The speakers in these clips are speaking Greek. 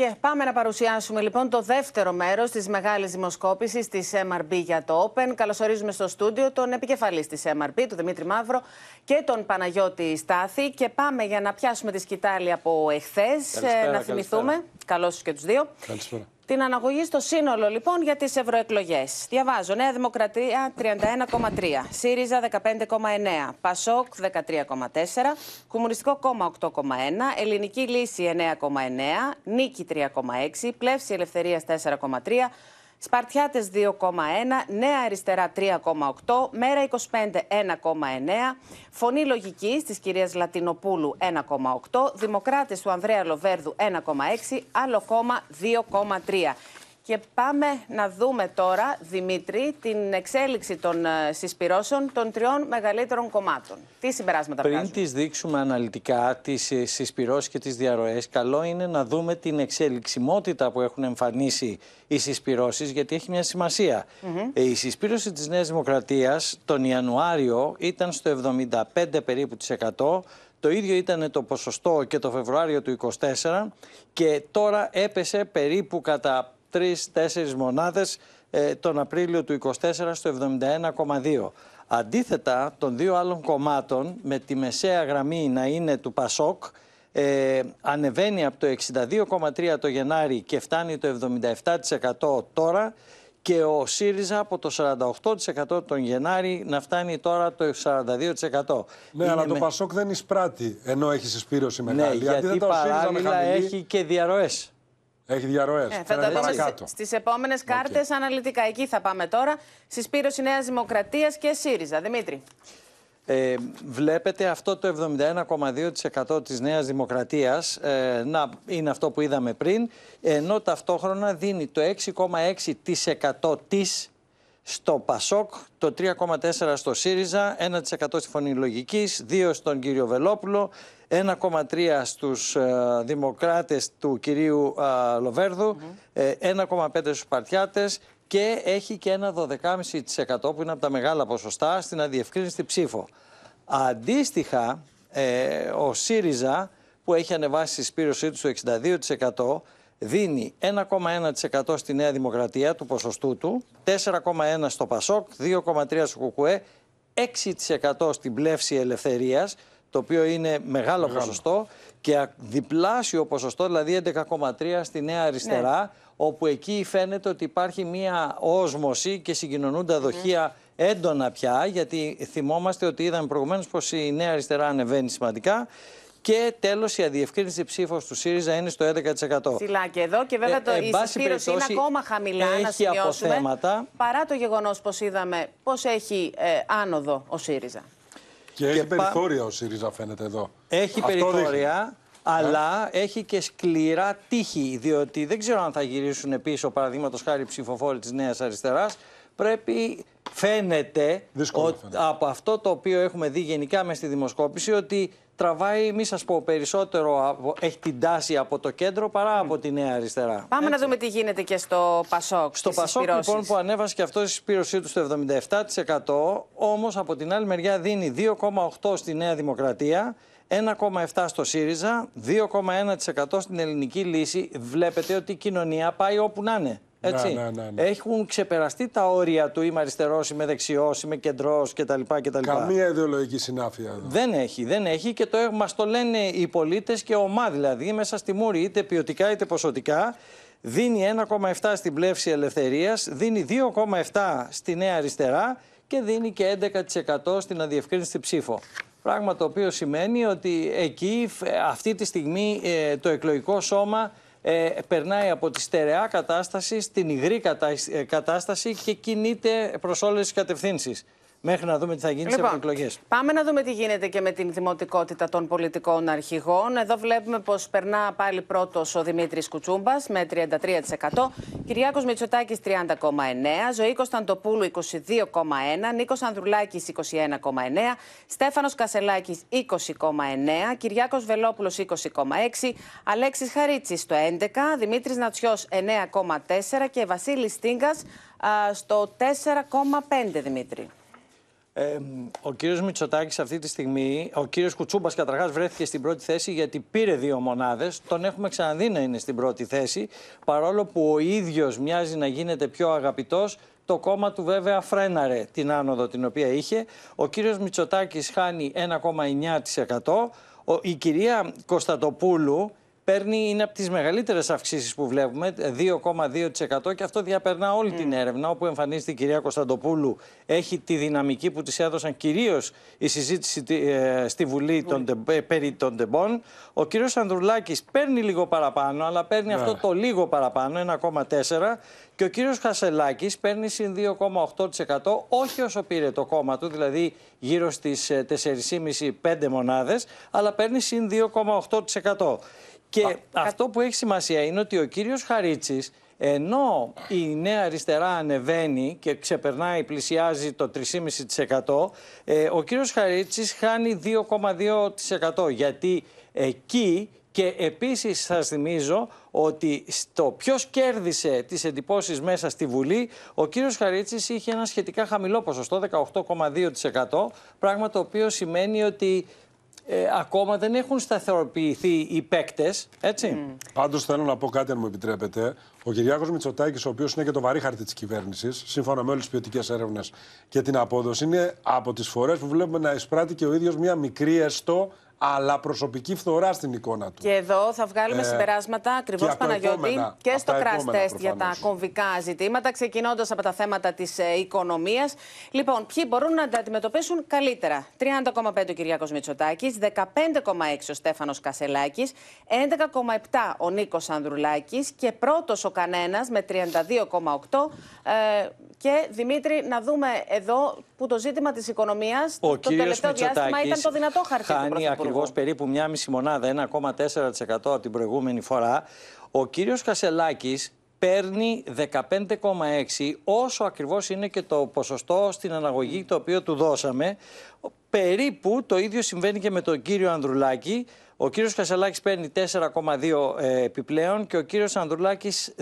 Και πάμε να παρουσιάσουμε λοιπόν το δεύτερο μέρος της μεγάλης δημοσκόπησης της MRB για το Open. Καλωσορίζουμε στο στούντιο τον επικεφαλής της MRB, τον Δημήτρη Μαύρο, και τον Παναγιώτη Στάθη. Και πάμε για να πιάσουμε τη σκητάλη από εχθές. Ε, να θυμηθούμε. Καλώ και τους δύο. Καλησπέρα την αναγωγή στο σύνολο λοιπόν για τις ευρωεκλογές. Διαβάζω Νέα Δημοκρατία 31,3, ΣΥΡΙΖΑ 15,9, ΠΑΣΟΚ 13,4, Κομμουνιστικό Κόμμα 8,1, Ελληνική Λύση 9,9, Νίκη 3,6, Πλεύση Ελευθερίας 4,3, Σπαρτιάτες 2,1, Νέα Αριστερά 3,8, Μέρα 25 1,9, Φωνή λογική της κυρίας Λατινοπούλου 1,8, Δημοκράτες του Ανδρέα Λοβέρδου 1,6, Άλλο κόμμα 2,3. Και πάμε να δούμε τώρα, Δημήτρη, την εξέλιξη των ε, συσπυρώσεων των τριών μεγαλύτερων κομμάτων. Τι συμπεράσματα Πριν βγάζουν. Πριν τις δείξουμε αναλυτικά τις ε, συσπυρώσεις και τις διαρροές, καλό είναι να δούμε την εξελιξιμότητα που έχουν εμφανίσει οι συσπυρώσεις, γιατί έχει μια σημασια ε, Η συσπήρωση της Νέας Δημοκρατίας τον Ιανουάριο ήταν στο 75 περίπου Το ίδιο ήταν το ποσοστό και το Φεβρουάριο του 24 και τώρα έπεσε περίπου κατά Τρει, τέσσερι μονάδες ε, τον Απρίλιο του 24 στο 71,2. Αντίθετα των δύο άλλων κομμάτων με τη μεσαία γραμμή να είναι του Πασόκ ε, ανεβαίνει από το 62,3 το Γενάρη και φτάνει το 77% τώρα και ο ΣΥΡΙΖΑ από το 48% τον Γενάρη να φτάνει τώρα το 42%. Ναι, αλλά το ΠΑΣΟΚ δεν εισπράττει ενώ έχει συσπήρωση μεγάλη. Ναι, γιατί παράλληλα έχει και διαρροές. Έχει διαρροές. Ε, θα τα δούμε στις επόμενες κάρτες αναλυτικά. Εκεί θα πάμε τώρα. Συσπήρωση Νέας Δημοκρατίας και ΣΥΡΙΖΑ. Δημήτρη. Ε, βλέπετε αυτό το 71,2% της Νέας Δημοκρατίας ε, να είναι αυτό που είδαμε πριν, ενώ ταυτόχρονα δίνει το 6,6% της στο Πασόκ, το 3,4 στο ΣΥΡΙΖΑ, 1% στη Φωνή Λογικής, 2 στον κύριο Βελόπουλο, 1,3 στους ε, δημοκράτες του κυρίου ε, Λοβέρδου, 1,5 ε, στους Παρτιάτες και έχει και ένα 12,5% που είναι από τα μεγάλα ποσοστά στην αδιευκρίνηστη ψήφο. Αντίστοιχα, ε, ο ΣΥΡΙΖΑ που έχει ανεβάσει τη σπήρωσή του στο 62%, δίνει 1,1% στη Νέα Δημοκρατία του ποσοστού του, 4,1% στο Πασόκ, 2,3% στο Κουκουέ, 6% στην πλεύση ελευθερίας, το οποίο είναι μεγάλο, ποσοστό και διπλάσιο ποσοστό, δηλαδή 11,3% στη Νέα Αριστερά, ναι. όπου εκεί φαίνεται ότι υπάρχει μία όσμωση και συγκοινωνούν τα ναι. δοχεία έντονα πια, γιατί θυμόμαστε ότι είδαμε προηγουμένως πως η Νέα Αριστερά ανεβαίνει σημαντικά και τέλος, η αδιευκρίνηση ψήφος του ΣΥΡΙΖΑ είναι στο 11%. Ψηλά και εδώ και βέβαια ε, το, ε, η είναι ακόμα χαμηλά. Έχει να αποθέματα. Παρά το γεγονός πως είδαμε πώ έχει ε, άνοδο ο ΣΥΡΙΖΑ. Και, και έχει πα... περιθώρια ο ΣΥΡΙΖΑ, φαίνεται εδώ. Έχει Αυτό περιθώρια. Δείχνει. Αλλά yeah. έχει και σκληρά τύχη, διότι δεν ξέρω αν θα γυρίσουν πίσω, παραδείγματος χάρη ψηφοφόροι της Νέας Αριστεράς. Πρέπει, φαίνεται, ότι, φαίνεται, από αυτό το οποίο έχουμε δει γενικά μες στη δημοσκόπηση, ότι τραβάει, μη σας πω περισσότερο, έχει την τάση από το κέντρο παρά από τη Νέα Αριστερά. Πάμε να δούμε τι γίνεται και στο Πασόκ. Στο Πασόκ, λοιπόν, που ανέβασε και αυτός η συσπήρωσή του στο 77%, όμως από την άλλη μεριά δίνει 2,8% στη Νέα Δημοκρατία. 1,7 στο ΣΥΡΙΖΑ, 2,1% στην ελληνική λύση. Βλέπετε ότι η κοινωνία πάει όπου να είναι. Έτσι. Ναι ναι, ναι, ναι, Έχουν ξεπεραστεί τα όρια του είμαι αριστερός, είμαι δεξιός, είμαι κεντρός κτλ. Καμία ιδεολογική συνάφεια. Εδώ. Δεν έχει, δεν έχει και το, μας το λένε οι πολίτες και ομά δηλαδή μέσα στη Μούρη, είτε ποιοτικά είτε ποσοτικά. Δίνει 1,7 στην πλεύση ελευθερίας, δίνει 2,7 στη Νέα Αριστερά και δίνει και 11% στην αδιευκρίνηστη ψήφο. Πράγμα το οποίο σημαίνει ότι εκεί αυτή τη στιγμή ε, το εκλογικό σώμα ε, περνάει από τη στερεά κατάσταση στην υγρή κατάσταση και κινείται προς όλες τις κατευθύνσεις μέχρι να δούμε τι θα γίνει λοιπόν, σε εκλογές. Πάμε να δούμε τι γίνεται και με την δημοτικότητα των πολιτικών αρχηγών. Εδώ βλέπουμε πως περνά πάλι πρώτος ο Δημήτρης Κουτσούμπας με 33%, Κυριάκος Μητσοτάκης 30,9%, Ζωή Κωνσταντοπούλου 22,1%, Νίκος Ανδρουλάκης 21,9%, Στέφανος Κασελάκης 20,9%, Κυριάκος Βελόπουλος 20,6%, Αλέξης Χαρίτσης το 11%, Δημήτρης Νατσιός 9,4% και Βασίλης Τίνκα στο 4,5% Δημήτρη. Ε, ο κύριος Μητσοτάκης αυτή τη στιγμή, ο κύριος Κουτσούμπας καταρχάς βρέθηκε στην πρώτη θέση γιατί πήρε δύο μονάδες. Τον έχουμε ξαναδεί να είναι στην πρώτη θέση. Παρόλο που ο ίδιος μοιάζει να γίνεται πιο αγαπητός, το κόμμα του βέβαια φρέναρε την άνοδο την οποία είχε. Ο κύριος Μητσοτάκης χάνει 1,9%. Η κυρία Κωνσταντοπούλου παίρνει είναι από τις μεγαλύτερες αυξήσεις που βλέπουμε, 2,2% και αυτό διαπερνά όλη την mm. έρευνα. Όπου εμφανίζεται η κυρία Κωνσταντοπούλου, έχει τη δυναμική που της έδωσαν κυρίως η συζήτηση ε, στη Βουλή mm. των, ε, περί των τεμπών. Ο κύριος Ανδρουλάκης παίρνει λίγο παραπάνω, αλλά παίρνει αυτό ναι. το λίγο παραπάνω, 1,4%. Και ο κύριος Χασελάκης παίρνει συν 2,8% όχι όσο πήρε το κόμμα του, δηλαδή γύρω στις 4,5-5 μονάδες, αλλά παίρνει συν 2,8%. Και αυτό που έχει σημασία είναι ότι ο κύριος Χαρίτσης ενώ η νέα αριστερά ανεβαίνει και ξεπερνάει, πλησιάζει το 3,5%, ε, ο κύριος Χαρίτσης χάνει 2,2% γιατί εκεί και επίσης σας θυμίζω ότι στο ποιος κέρδισε τις εντυπώσεις μέσα στη Βουλή, ο κύριος Χαρίτσης είχε ένα σχετικά χαμηλό ποσοστό, 18,2%, πράγμα το οποίο σημαίνει ότι ε, ακόμα δεν έχουν σταθεροποιηθεί οι παίκτες. Έτσι. Mm. Πάντως θέλω να πω κάτι, αν μου επιτρέπετε. Ο Κυριάκος Μητσοτάκης, ο οποίος είναι και το βαρύ χαρτί της κυβέρνησης, σύμφωνα με όλες τις ποιοτικές έρευνες και την απόδοση, είναι από τις φορές που βλέπουμε να εισπράττει και ο ίδιος μια μικρή έστω αλλά προσωπική φθορά στην εικόνα του. Και εδώ θα βγάλουμε ε, συμπεράσματα ακριβώς Παναγιώτη και στο crash test για τα κομβικά ζητήματα, ξεκινώντας από τα θέματα της ε, οικονομίας. Λοιπόν, ποιοι μπορούν να τα αντιμετωπίσουν καλύτερα. 30,5 ο Κυριάκος Μητσοτάκης, 15,6 ο Στέφανος Κασελάκης, 11,7 ο Νίκος Ανδρουλάκης και πρώτος ο Κανένας με 32,8. Ε, και Δημήτρη, να δούμε εδώ που το ζήτημα της οικονομίας το τελευταίο διάστημα ήταν το δυνατό χαρτί. Χάνει ακριβώς περίπου μία μισή μονάδα, 1,4% από την προηγούμενη φορά. Ο κύριος Κασελάκης παίρνει 15,6 όσο ακριβώς είναι και το ποσοστό στην αναγωγή το οποίο του δώσαμε. Περίπου το ίδιο συμβαίνει και με τον κύριο Ανδρουλάκη ο κύριος Κασελάκης παίρνει 4,2 ε, επιπλέον και ο κύριος Ανδρουλάκης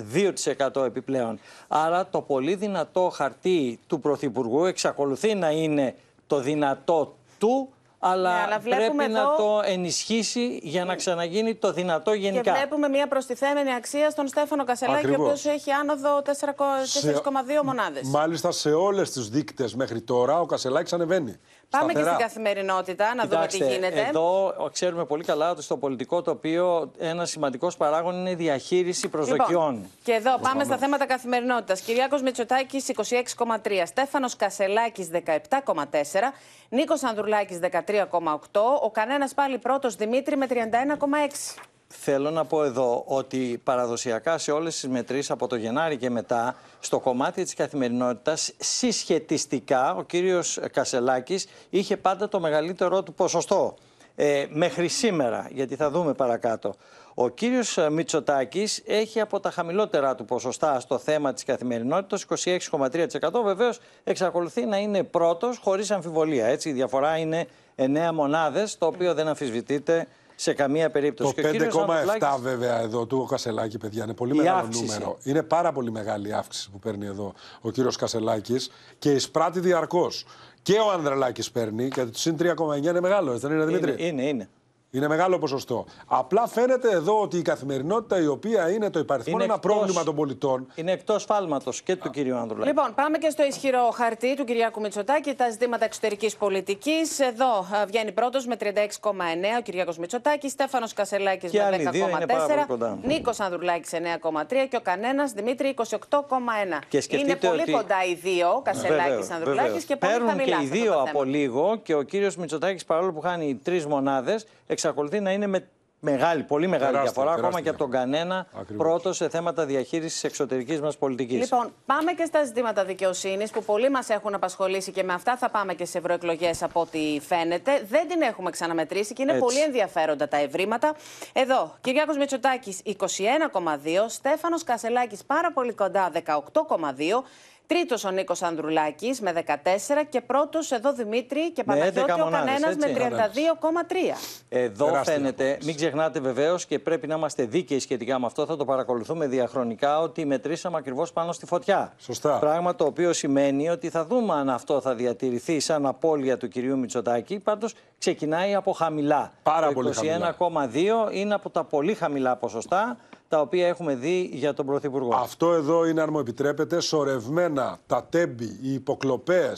2% επιπλέον. Άρα το πολύ δυνατό χαρτί του Πρωθυπουργού εξακολουθεί να είναι το δυνατό του αλλά, ναι, πρέπει να το ενισχύσει για να ξαναγίνει το δυνατό γενικά. Και βλέπουμε μια προστιθέμενη αξία στον Στέφανο Κασελάκη, ο οποίος έχει άνοδο 4,2 σε... μονάδες. Μάλιστα σε όλες τις δείκτες μέχρι τώρα ο Κασελάκης ανεβαίνει. Πάμε και στην καθημερινότητα να δούμε τι γίνεται. Εδώ ξέρουμε πολύ καλά ότι στο πολιτικό τοπίο ένας σημαντικός παράγον είναι η διαχείριση λοιπόν, προσδοκιών. και εδώ πάμε στα θέματα καθημερινότητας. Κυριάκος Μετσοτάκη 26,3. Στέφανος Κασελάκης 17,4. Νίκος Ανδρουλάκης 13,8. Ο κανένας πάλι πρώτος Δημήτρη με 31,6. Θέλω να πω εδώ ότι παραδοσιακά σε όλες τις μετρήσεις από το Γενάρη και μετά στο κομμάτι της καθημερινότητας συσχετιστικά ο κύριος Κασελάκης είχε πάντα το μεγαλύτερό του ποσοστό ε, μέχρι σήμερα γιατί θα δούμε παρακάτω. Ο κύριος Μητσοτάκης έχει από τα χαμηλότερα του ποσοστά στο θέμα της καθημερινότητας 26,3% βεβαίως εξακολουθεί να είναι πρώτος χωρίς αμφιβολία. Έτσι, η διαφορά είναι 9 μονάδες το οποίο δεν αμφισβητείται σε καμία περίπτωση. Το 5,7 βέβαια εδώ του ο Κασελάκη, παιδιά, είναι πολύ μεγάλο νούμερο. Είναι πάρα πολύ μεγάλη η αύξηση που παίρνει εδώ ο κύριος Κασελάκης και εισπράττει διαρκώς. Και ο Ανδρελάκη παίρνει, γιατί το συν 3,9 είναι μεγάλο, δεν είναι Δημήτρη. Είναι, είναι. Είναι μεγάλο ποσοστό. Απλά φαίνεται εδώ ότι η καθημερινότητα η οποία είναι το υπαριθμό είναι ένα εκτός, πρόβλημα των πολιτών. Είναι εκτός φάλματος και του κυρίου Ανδρουλάκη. Λοιπόν, πάμε και στο ισχυρό χαρτί του Κυριάκου Μητσοτάκη, τα ζητήματα εξωτερικής πολιτικής. Εδώ ε, βγαίνει πρώτος με 36,9 ο Κυριάκος Μητσοτάκης, Στέφανος Κασελάκης με 10,4, Νίκος Ανδρουλάκης 9,3 και ο Κανένας Δημήτρη 28,1. Και Είναι πολύ κοντά οι δύο, Κασελάκη Ανδρουλάκης και πολύ Παίρνουν και οι δύο από λίγο και ο κύριος Μητσοτάκης παρόλο που χάνει τρεις μονάδες εξακολουθεί να είναι με Μεγάλη, πολύ μεγάλη διαφορά, ακόμα και από τον κανένα Ακριβώς. πρώτο σε θέματα διαχείρισης εξωτερικής μας πολιτικής. Λοιπόν, πάμε και στα ζητήματα δικαιοσύνης που πολλοί μας έχουν απασχολήσει και με αυτά θα πάμε και σε ευρωεκλογές από ό,τι φαίνεται. Δεν την έχουμε ξαναμετρήσει και είναι πολύ ενδιαφέροντα τα ευρήματα. Εδώ, Κυριάκος Μητσοτάκης 21,2, Στέφανος Κασελάκης πάρα πολύ κοντά 18,2. Τρίτος ο Νίκος Ανδρουλάκης με 14 και πρώτος εδώ Δημήτρη και ναι, Παναγιώτη ο κανένα με 32,3. Εδώ φαίνεται, μην ξεχνάτε βεβαίως και πρέπει να είμαστε δίκαιοι σχετικά με αυτό, θα το παρακολουθούμε διαχρονικά, ότι μετρήσαμε ακριβώς πάνω στη φωτιά. Σωστά. Πράγμα το οποίο σημαίνει ότι θα δούμε αν αυτό θα διατηρηθεί σαν απώλεια του κυρίου Μητσοτάκη. Πάντως ξεκινάει από χαμηλά. Πάρα το πολύ 21,2 είναι από τα πολύ χαμηλά ποσοστά τα οποία έχουμε δει για τον Πρωθυπουργό. Αυτό εδώ είναι, αν μου επιτρέπετε, σορευμένα τα τέμπη, οι υποκλοπές,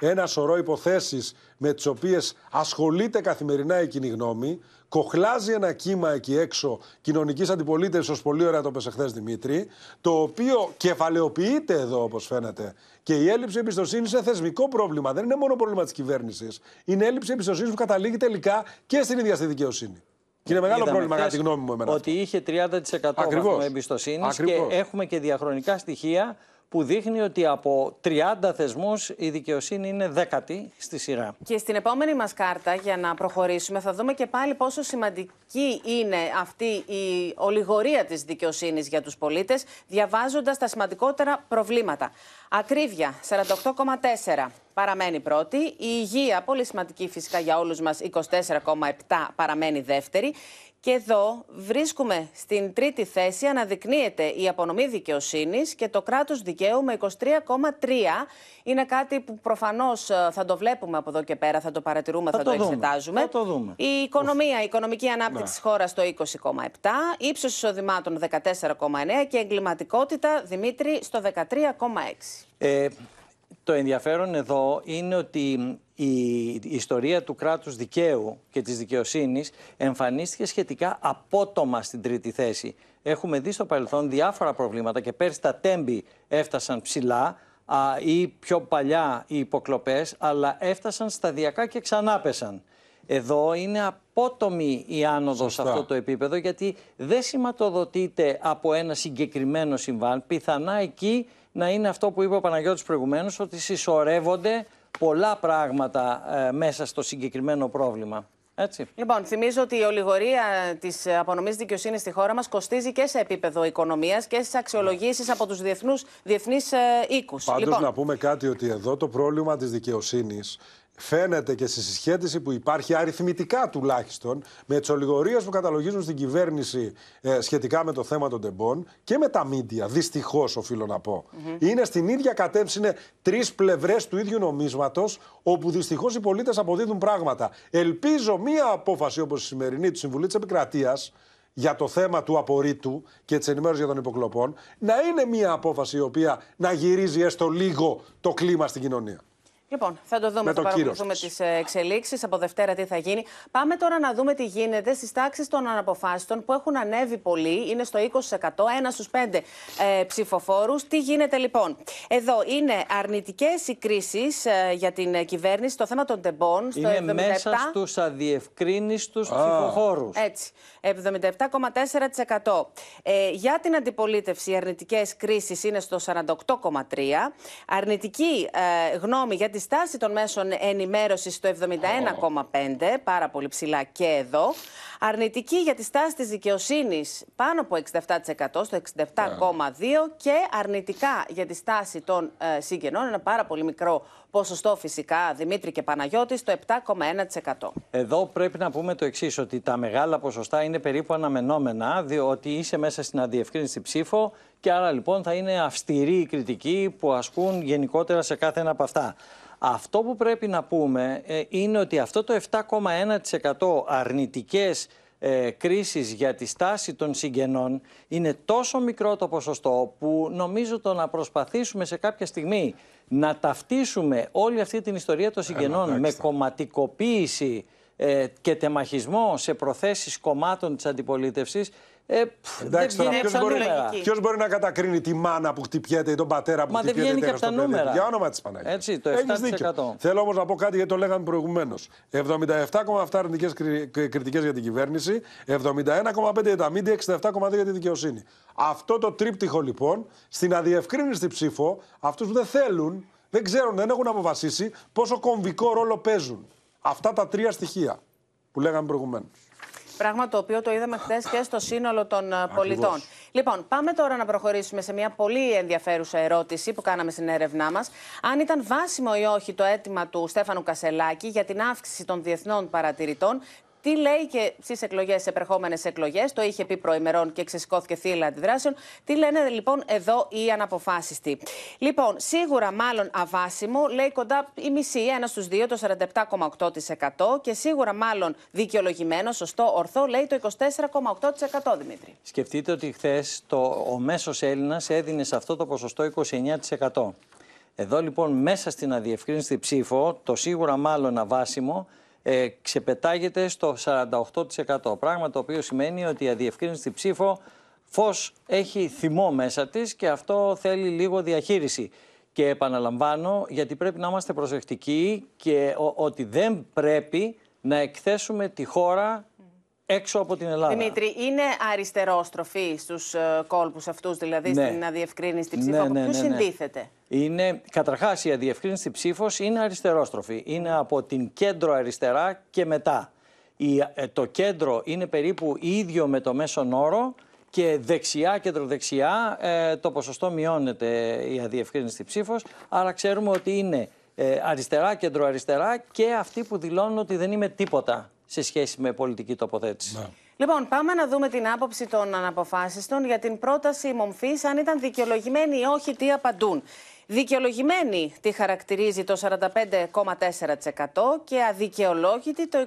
ένα σωρό υποθέσεις με τις οποίες ασχολείται καθημερινά η κοινή γνώμη. Κοχλάζει ένα κύμα εκεί έξω κοινωνικής αντιπολίτευσης, ως πολύ ωραία το είπε χθε Δημήτρη, το οποίο κεφαλαιοποιείται εδώ, όπως φαίνεται. Και η έλλειψη εμπιστοσύνης είναι θεσμικό πρόβλημα. Δεν είναι μόνο πρόβλημα της κυβέρνησης. Είναι έλλειψη εμπιστοσύνης που καταλήγει τελικά και στην ίδια στη δικαιοσύνη. Και είναι μεγάλο πρόβλημα, κατά τη γνώμη μου, εμένα. Ότι είχε 30% Ακριβώς. εμπιστοσύνης και έχουμε και διαχρονικά στοιχεία που δείχνει ότι από 30 θεσμούς η δικαιοσύνη είναι δέκατη στη σειρά. Και στην επόμενη μας κάρτα, για να προχωρήσουμε, θα δούμε και πάλι πόσο σημαντική είναι αυτή η ολιγορία της δικαιοσύνης για τους πολίτες, διαβάζοντας τα σημαντικότερα προβλήματα. Ακρίβεια, 48,4 παραμένει πρώτη. Η υγεία, πολύ σημαντική φυσικά για όλους μας, 24,7 παραμένει δεύτερη. Και εδώ βρίσκουμε στην τρίτη θέση, αναδεικνύεται η απονομή δικαιοσύνης και το κράτος δικαίου με 23,3. Είναι κάτι που προφανώς ε, θα το βλέπουμε από εδώ και πέρα, θα το παρατηρούμε, θα, θα το, εξετάζουμε. Θα το δούμε. Η οικονομία, η οικονομική ανάπτυξη τη ναι. χώρα το 20,7, ύψος εισοδημάτων 14,9 και εγκληματικότητα, Δημήτρη, στο 13,6. Ε, το ενδιαφέρον εδώ είναι ότι η ιστορία του κράτους δικαίου και της δικαιοσύνης εμφανίστηκε σχετικά απότομα στην τρίτη θέση. Έχουμε δει στο παρελθόν διάφορα προβλήματα και πέρσι τα τέμπη έφτασαν ψηλά η άνοδος ξανα εδω ειναι αποτομη η ανοδος σε αυτό το επίπεδο γιατί δεν σηματοδοτείται από ένα συγκεκριμένο συμβάν, πιθανά εκεί να είναι αυτό που είπε ο Παναγιώτης προηγουμένως, ότι συσσωρεύονται πολλά πράγματα ε, μέσα στο συγκεκριμένο πρόβλημα. Έτσι. Λοιπόν, θυμίζω ότι η ολιγορία της απονομής δικαιοσύνης στη χώρα μας κοστίζει και σε επίπεδο οικονομίας και στις αξιολογήσεις από τους διεθνείς ε, οίκους. Πάντως, λοιπόν... να πούμε κάτι ότι εδώ το πρόβλημα της δικαιοσύνης φαίνεται και στη συσχέτιση που υπάρχει αριθμητικά τουλάχιστον με τις ολιγορίες που καταλογίζουν στην κυβέρνηση ε, σχετικά με το θέμα των τεμπών και με τα μίντια. Δυστυχώς, οφείλω να πω. Mm-hmm. Είναι στην ίδια κατεύθυνση. Είναι τρεις πλευρές του ίδιου νομίσματος, όπου δυστυχώς οι πολίτες αποδίδουν πράγματα. Ελπίζω μία απόφαση όπως η σημερινή του Συμβουλή της Επικρατείας για το θέμα του απορρίτου και της ενημέρωσης για τον υποκλοπών, να είναι μια απόφαση η οποία να γυρίζει έστω λίγο το κλίμα στην κοινωνία. Λοιπόν, θα το δούμε, θα παρακολουθούμε τι ε, εξελίξεις. Από Δευτέρα τι θα γίνει. Πάμε τώρα να δούμε τι γίνεται στις τάξεις των αναποφάσεων που έχουν ανέβει πολύ. Είναι στο 20%, ένα στους πέντε ε, ψηφοφόρους. Τι γίνεται λοιπόν. Εδώ είναι αρνητικές οι κρίσει ε, για την κυβέρνηση το θέμα των τεμπών. Στο είναι 77... μέσα στους αδιευκρίνηστου ah. ψηφοφόρους. Έτσι. 77,4%. Ε, για την αντιπολίτευση, οι αρνητικές κρίσεις είναι στο 48,3%. Αρνητική γνώμη για τη στάση των μέσων ενημέρωσης στο 71,5, πάρα πολύ ψηλά και εδώ. Αρνητική για τη στάση της δικαιοσύνης πάνω από 67%, στο 67,2 και αρνητικά για τη στάση των ε, συγγενών, ένα πάρα πολύ μικρό ποσοστό φυσικά, Δημήτρη και Παναγιώτης, στο 7,1%. Εδώ πρέπει να πούμε το εξής, ότι τα μεγάλα ποσοστά είναι περίπου αναμενόμενα, διότι είσαι μέσα στην αδιευκρίνηση ψήφο και άρα λοιπόν θα είναι αυστηρή η κριτική που ασκούν γενικότερα σε κάθε ένα από αυτά. Αυτό που πρέπει να πούμε ε, είναι ότι αυτό το 7,1% αρνητικές ε, κρίσεις για τη στάση των συγγενών είναι τόσο μικρό το ποσοστό που νομίζω το να προσπαθήσουμε σε κάποια στιγμή να ταυτίσουμε όλη αυτή την ιστορία των συγγενών με κομματικοποίηση ε, και τεμαχισμό σε προθέσεις κομμάτων της αντιπολίτευσης ε, πφ, Εντάξει, δεν τώρα, ποιος, μπορεί, να κατακρίνει τη μάνα που χτυπιέται ή τον πατέρα που Μα χτυπιέται. Μα δεν βγαίνει και από Για όνομα της Παναγίας. Έτσι, το 7%. Έχεις Θέλω όμως να πω κάτι γιατί το λέγαμε προηγουμένως. 77,7 αρνητικέ κριτικές για την κυβέρνηση, 71,5 για τα μίντια, 67,2 για τη δικαιοσύνη. Αυτό το τρίπτυχο λοιπόν στην αδιευκρίνηστη ψήφο, αυτούς που δεν θέλουν, δεν ξέρουν, δεν έχουν αποφασίσει πόσο κομβικό ρόλο παίζουν. Αυτά τα τρία στοιχεία που λέγαμε προηγουμένως. Πράγμα το οποίο το είδαμε χθες και στο σύνολο των ε, πολιτών. Λοιπόν, πάμε τώρα να προχωρήσουμε σε μια πολύ ενδιαφέρουσα ερώτηση που κάναμε στην έρευνά μας. Αν ήταν βάσιμο ή όχι το αίτημα του Στέφανου Κασελάκη για την αύξηση των διεθνών παρατηρητών τι λέει και στις εκλογές, στι επερχόμενες εκλογές, το είχε πει προημερών και ξεσηκώθηκε θύλα αντιδράσεων. Τι λένε λοιπόν εδώ οι αναποφάσιστοι. Λοιπόν, σίγουρα μάλλον αβάσιμο, λέει κοντά η μισή, ένας στους δύο, το 47,8% και σίγουρα μάλλον δικαιολογημένο, σωστό, ορθό, λέει το 24,8% Δημήτρη. Σκεφτείτε ότι χθες ο μέσος Έλληνας έδινε σε αυτό το ποσοστό 29%. Εδώ λοιπόν μέσα στην αδιευκρίνηστη ψήφο, το σίγουρα μάλλον αβάσιμο ε, ξεπετάγεται στο 48%. Πράγμα το οποίο σημαίνει ότι η αδιευκρίνηστη ψήφο φως έχει θυμό μέσα της και αυτό θέλει λίγο διαχείριση. Και επαναλαμβάνω γιατί πρέπει να είμαστε προσεκτικοί και ότι δεν πρέπει να εκθέσουμε τη χώρα έξω από την Ελλάδα. Δημήτρη, είναι αριστερόστροφη στους ε, κόλπους αυτούς, δηλαδή ναι. στην αδιευκρίνηστη ναι, ψήφο. Ναι, ναι, ναι, συντίθεται. Είναι, καταρχάς η αδιευκρίνηστη ψήφος είναι αριστερόστροφη. Είναι από την κέντρο αριστερά και μετά. Η, ε, το κέντρο είναι περίπου ίδιο με το μέσο όρο και δεξιά, κέντρο δεξιά ε, το ποσοστό μειώνεται η αδιευκρίνηστη ψήφος, άρα ξέρουμε ότι είναι ε, αριστερά, και αυτοί που δηλώνουν ότι δεν είμαι τίποτα σε σχέση με πολιτική τοποθέτηση. Ναι. Λοιπόν, πάμε να δούμε την άποψη των αναποφάσιστων για την πρόταση μομφής, αν ήταν δικαιολογημένη ή όχι, τι απαντούν. Δικαιολογημένη τη χαρακτηρίζει το 45,4% και αδικαιολόγητη το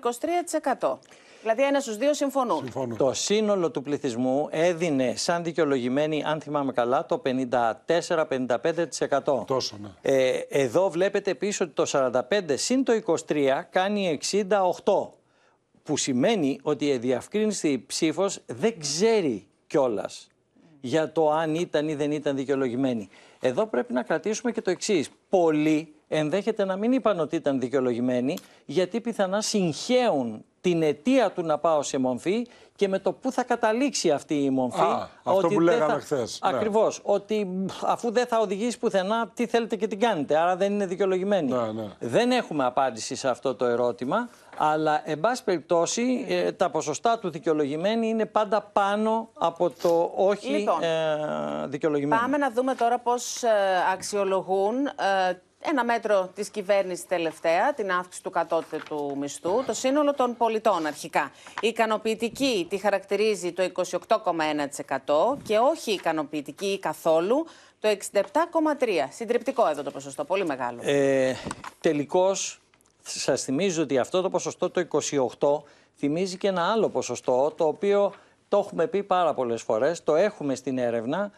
23%. Δηλαδή, ένα στους δύο συμφωνούν. Το σύνολο του πληθυσμού έδινε σαν δικαιολογημένη, αν θυμάμαι καλά, το 54-55%. Τόσο, ναι. Ε, εδώ βλέπετε επίση ότι το 45 συν το 23 κάνει 68. Που σημαίνει ότι η διευκρίνηστη ψήφος δεν ξέρει κιόλας για το αν ήταν ή δεν ήταν δικαιολογημένη. Εδώ πρέπει να κρατήσουμε και το εξής. Πολλοί ενδέχεται να μην είπαν ότι ήταν δικαιολογημένοι, γιατί πιθανά συγχαίουν την αιτία του να πάω σε μομφή και με το πού θα καταλήξει αυτή η μομφή. Α, ότι αυτό που θα καταληξει αυτη η μορφη α αυτο που λεγαμε θα... χθες. Ναι. Ακριβώς. Ότι αφού δεν θα οδηγήσει πουθενά, τι θέλετε και την κάνετε. Άρα δεν είναι δικαιολογημένη. Ναι, ναι. Δεν έχουμε απάντηση σε αυτό το ερώτημα. Αλλά, εν πάση περιπτώσει, ε, τα ποσοστά του δικαιολογημένη είναι πάντα πάνω από το όχι λοιπόν, ε, δικαιολογημένο. Πάμε να δούμε τώρα πώς ε, αξιολογούν ένα μέτρο της κυβέρνησης τελευταία, την αύξηση του του μισθού, το σύνολο των πολιτών αρχικά. Η ικανοποιητική τη χαρακτηρίζει το 28,1% και όχι ικανοποιητική καθόλου το 67,3%. Συντριπτικό εδώ το ποσοστό, πολύ μεγάλο. Ε, Τελικώς, σας θυμίζω ότι αυτό το ποσοστό το 28% θυμίζει και ένα άλλο ποσοστό το οποίο το έχουμε πει πάρα πολλές φορές, το έχουμε στην έρευνα.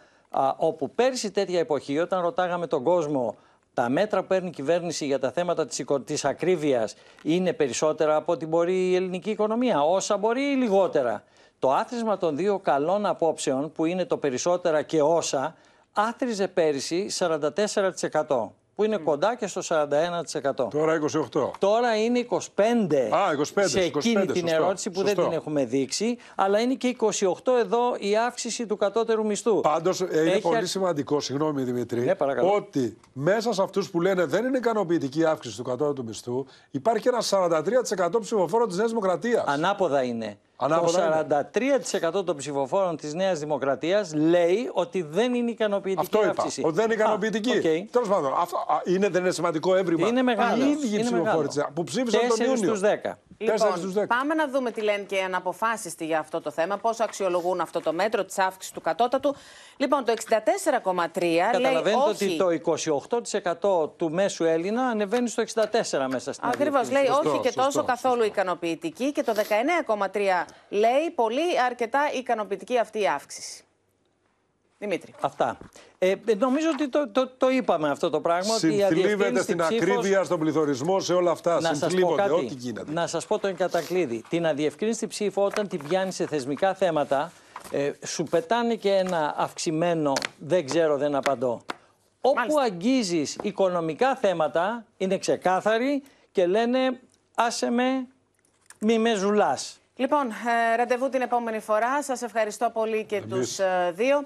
όπου πέρσι τέτοια εποχή, όταν ρωτάγαμε τον κόσμο τα μέτρα που παίρνει η κυβέρνηση για τα θέματα της, της ακρίβειας είναι περισσότερα από ό,τι μπορεί η ελληνική οικονομία, όσα μπορεί ή λιγότερα. Το άθροισμα των δύο καλών απόψεων, που είναι το περισσότερα και όσα, άθριζε πέρυσι 44% που είναι κοντά και στο 41%. Τώρα 28. Τώρα είναι 25. Α, 25. Σε εκείνη 25, την ερώτηση που δεν την έχουμε δείξει, αλλά είναι και 28 εδώ η αύξηση του κατώτερου μισθού. Πάντως ε, είναι πολύ σημαντικό, συγγνώμη Δημητρή, ναι, ότι μέσα σε αυτούς που λένε δεν είναι ικανοποιητική η αύξηση του κατώτερου μισθού, υπάρχει ένας 43% ψηφοφόρο της Νέας Δημοκρατίας. Ανάποδα είναι. Ανάποδα το 43% των ψηφοφόρων της Νέας Δημοκρατίας λέει ότι δεν είναι ικανοποιητική Αυτό η αύξηση. Ότι δεν είναι ικανοποιητική. Okay. Τέλος πάντων, αυτό είναι, δεν είναι σημαντικό έβριμα. Είναι μεγάλος. Οι ίδιοι ψηφοφόροι που ψήφισαν τον Ιούνιο. 10. Λοιπόν, 10. πάμε να δούμε τι λένε και οι αναποφάσιστοι για αυτό το θέμα, πώς αξιολογούν αυτό το μέτρο της αύξησης του κατώτατου. Λοιπόν, το 64,3 Καταλαβαίνετε ότι το 28% του μέσου Έλληνα ανεβαίνει στο 64 μέσα στην Ακριβώς. Λέει όχι και τόσο καθόλου ικανοποιητική και το 19,3 λέει πολύ αρκετά ικανοποιητική αυτή η αύξηση. Δημήτρη. Αυτά. Ε, ε νομίζω ότι το, το, το, είπαμε αυτό το πράγμα. Συνθλίβεται στην ακρίβεια, στον πληθωρισμό, σε όλα αυτά. Να ό,τι γίνεται. Να σας πω το κατακλείδη. Την αδιευκρίνηστη ψήφο, όταν την πιάνει σε θεσμικά θέματα, ε, σου πετάνε και ένα αυξημένο δεν ξέρω, δεν απαντώ. Όπου αγγίζεις οικονομικά θέματα, είναι ξεκάθαροι και λένε άσε με, μη με ζουλάς. Λοιπόν, ε, ραντεβού την επόμενη φορά. Σας ευχαριστώ πολύ και τους ε, δύο.